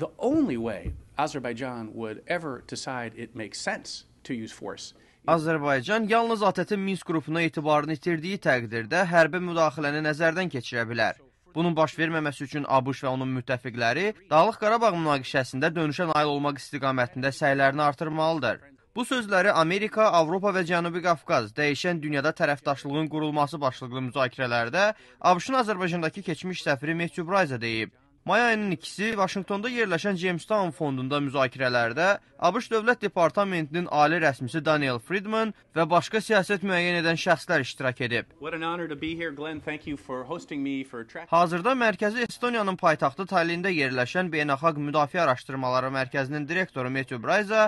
the only way Azerbaijan would ever decide it makes sense to use force Azərbaycan yalnız ATƏT-in Minsk qrupuna etibarını itirdiyi təqdirdə hərbi müdaxiləni nəzərdən keçirə bilər. Bunun baş verməməsi üçün ABŞ və onun müttəfiqləri Dağlıq Qarabağ münaqişəsində dönüşə nail olmaq istiqamətində səylərini artırmalıdır. Bu sözləri Amerika, Avropa və Cənubi Qafqaz dəyişən dünyada tərəfdaşlığın qurulması başlıqlı müzakirələrdə ABŞ-ın Azərbaycandakı keçmiş səfiri Matthew Bryce deyib. May ayının ikisi Vaşinqtonda yerləşən Jamestown fondunda müzakirələrdə ABŞ Dövlət Departamentinin ali rəsmisi Daniel Friedman və başqa siyasət müəyyən edən şəxslər iştirak edib. Here, Glenn, Hazırda mərkəzi Estoniyanın paytaxtı Tallində yerləşən Beynəlxalq Müdafiə Araşdırmaları Mərkəzinin direktoru Matthew Braiza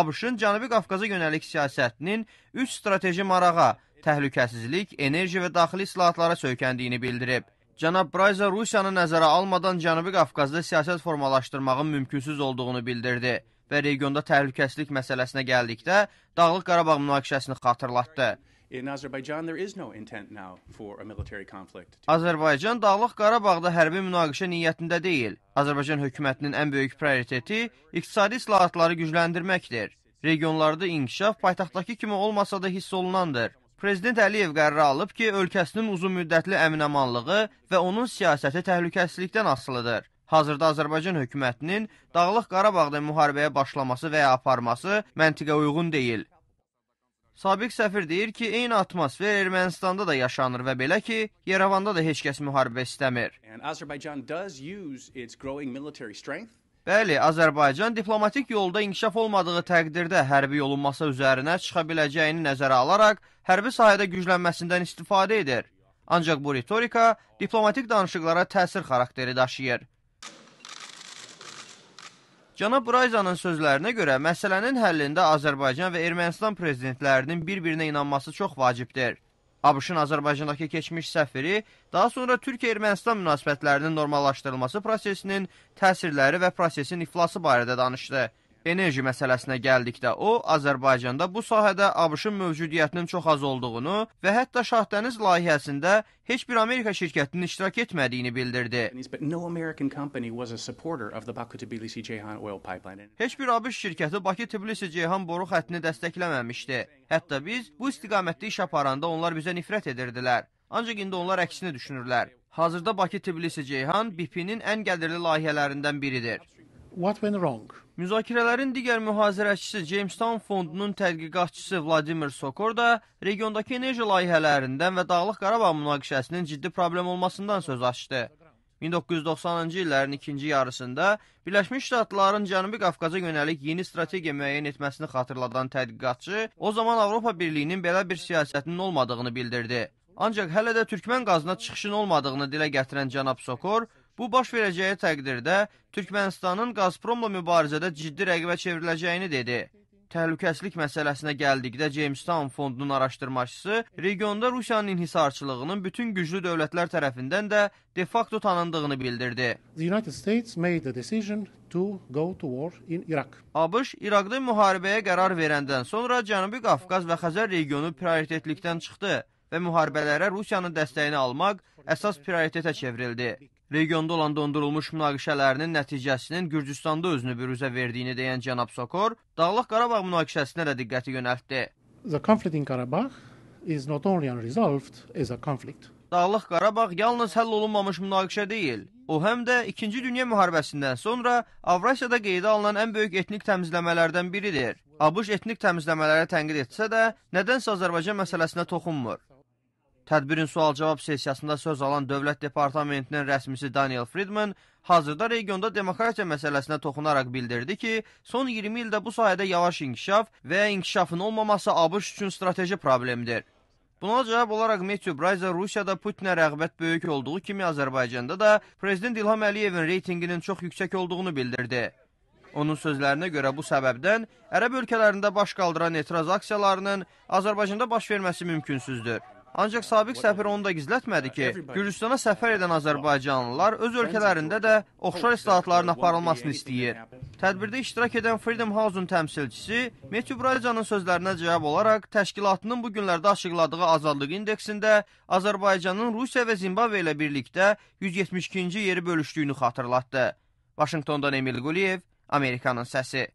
ABŞ-ın Cənubi Qafqaza yönəlik siyasətinin 3 strateji marağa, təhlükəsizlik, enerji və daxili islahatlara söykəndiyini bildirib. Cənab Brayza Rusiyanı nəzərə almadan Cənubi Qafqazda siyasət formalaşdırmağın mümkünsüz olduğunu bildirdi və regionda təhlükəsizlik məsələsinə gəldikdə Dağlıq Qarabağ münaqişəsini xatırlatdı. Azərbaycan Dağlıq Qarabağda hərbi münaqişə niyyətində deyil. Azərbaycan hökumətinin ən böyük prioriteti iqtisadi islahatları gücləndirməkdir. Regionlarda inkişaf paytaxtdakı kimi olmasa da hiss olunandır. Prezident Əliyev qərarı alıb ki, ölkəsinin uzunmüddətli əminamanlığı və onun siyasəti təhlükəsizlikdən asılıdır. Hazırda Azərbaycan hökumətinin Dağlıq Qarabağda müharibəyə başlaması və ya aparması məntiqə uyğun deyil. Sabiq səfir deyir ki, eyni atmosfer Ermənistanda da yaşanır və belə ki, Yerevanda da heç kəs müharibə istəmir. And Azerbaijan does use its growing military strength Bəli, Azərbaycan diplomatik yolda inkişaf olmadığı təqdirdə hərbi yolunması üzərinə çıxa biləcəyini nəzərə alaraq hərbi sahədə güclənməsindən istifadə edir. Ancaq bu ritorika diplomatik danışıqlara təsir xarakteri daşıyır. Cənab Brayzanın sözlərinə görə məsələnin həllində Azərbaycan və Ermənistan prezidentlərinin bir-birinə inanması çox vacibdir. ABŞ-ın Azərbaycandakı keçmiş səfiri daha sonra Türkiyə-Ermənistan münasibətlərinin normallaşdırılması prosesinin təsirləri və prosesin iflası barədə danışdı. Enerji məsələsinə gəldikdə o, Azərbaycanda bu sahədə ABŞ-ın mövcudiyyətinin çox az olduğunu və hətta Şahdəniz layihəsində heç bir Amerika şirkətinin iştirak etmədiyini bildirdi. Heç bir ABŞ şirkəti Bakı-Tbilisi-Ceyhan boru xəttini dəstəkləməmişdi. Hətta biz bu istiqamətdə iş aparanda onlar bizə nifrət edirdilər. Ancaq indi onlar əksini düşünürlər. Hazırda Bakı-Tbilisi-Ceyhan BP-nin ən gəlirli layihələrindən biridir. What went wrong? Müzakirələrin digər mühazirəçisi Jamestown fondunun tədqiqatçısı Vladimir Sokor da regiondakı enerji layihələrindən və Dağlıq Qarabağ münaqişəsinin ciddi problem olmasından söz açdı. 1990-cı illərin ikinci yarısında Birləşmiş Ştatların Cənubi Qafqaza yönəlik yeni strategiya müəyyən etməsini xatırladan tədqiqatçı o zaman Avropa Birliyinin belə bir siyasətinin olmadığını bildirdi. Ancaq hələ də Türkmən qazına çıxışın olmadığını dilə gətirən cənab Sokor Bu baş verəcəyi təqdirdə Türkmənistanın Qazpromla mübarizədə ciddi rəqibə çevriləcəyini dedi. Təhlükəsizlik məsələsinə gəldikdə James Town fondunun araşdırmaçısı regionda Rusiyanın inhisarçılığının bütün güclü dövlətlər tərəfindən də de facto tanındığını bildirdi. The United States made the decision to go to war in Iraq. ABŞ İraqda müharibəyə qərar verəndən sonra Cənubi Qafqaz və Xəzər regionu prioritetlikdən çıxdı və müharibələrə Rusiyanın dəstəyini almaq əsas prioritetə çevrildi. Regionda olan dondurulmuş münaqişələrinin nəticəsinin Gürcüstanda özünü büruzə verdiyini deyən cənab Sokor, Dağlıq Qarabağ münaqişəsinə də diqqəti yönəltdi. The conflict in Karabakh is not only unresolved as a conflict. Dağlıq Qarabağ yalnız həll olunmamış münaqişə deyil. O həm də 2-ci Dünya müharibəsindən sonra Avrasiyada qeydə alınan ən böyük etnik təmizləmələrdən biridir. ABŞ etnik təmizləmələrə tənqid etsə də, nədənsə Azərbaycan məsələsinə toxunmur. Tədbirin sual-cavab sessiyasında söz alan Dövlət Departamentinin rəsmisi Daniel Friedman hazırda regionda demokratiya məsələsinə toxunaraq bildirdi ki, son 20 ildə bu sahədə yavaş inkişaf və ya inkişafın olmaması ABŞ üçün strateji problemdir. Buna cavab olaraq Matthew Bryza Rusiyada Putinə rəğbət böyük olduğu kimi Azərbaycanda da Prezident İlham Əliyevin reytinginin çox yüksək olduğunu bildirdi. Onun sözlərinə görə bu səbəbdən ərəb ölkələrində baş qaldıran etiraz aksiyalarının Azərbaycanda baş verməsi mümkünsüzdür. Ancaq sabiq səfir onu da gizlətmədi ki, Gürcüstana səfər edən azərbaycanlılar öz ölkələrində də oxşar islahatların aparılmasını istəyir. Tədbirdə iştirak edən Freedom House-un təmsilçisi Metyu Braycanın sözlərinə cavab olaraq təşkilatının bu günlərdə açıqladığı azadlıq indeksində Azərbaycanın Rusiya və Zimbabve ilə birlikdə 172-ci yeri bölüşdüyünü xatırlatdı. Vaşinqtondan Emil Quliyev, Amerikanın səsi.